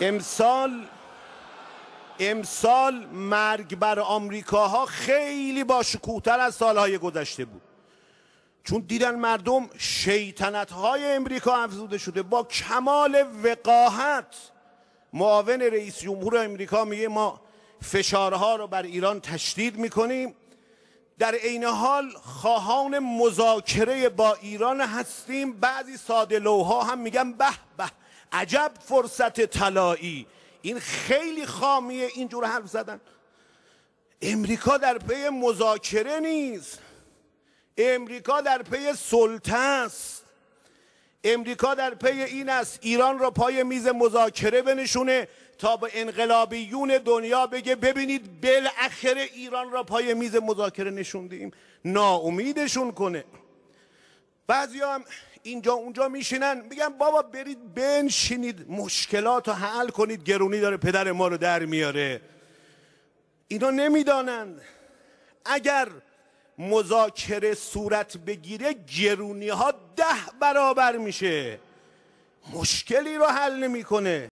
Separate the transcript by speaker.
Speaker 1: امسال امسال مرگ بر آمریکاها خیلی باشکوتر از سالهای گذشته بود چون دیدن مردم شیطنت های امریکا افزوده شده با کمال وقاحت معاون رئیس جمهور امریکا میگه ما فشارها رو بر ایران تشدید میکنیم در عین حال خواهان مذاکره با ایران هستیم بعضی ساده هم میگن به به عجب فرصت طلایی این خیلی خامیه اینجور حرف زدن امریکا در پی مذاکره نیست امریکا در پی سلطه است امریکا در پی این است ایران را پای میز مذاکره بنشونه تا به انقلابیون دنیا بگه ببینید بالاخره ایران را پای میز مذاکره نشوندیم ناامیدشون کنه بعضی هم اینجا اونجا میشینن میگن بابا برید بنشینید مشکلات رو حل کنید گرونی داره پدر ما رو در میاره اینا نمیدانند اگر مذاکره صورت بگیره گرونی ها ده برابر میشه مشکلی رو حل نمیکنه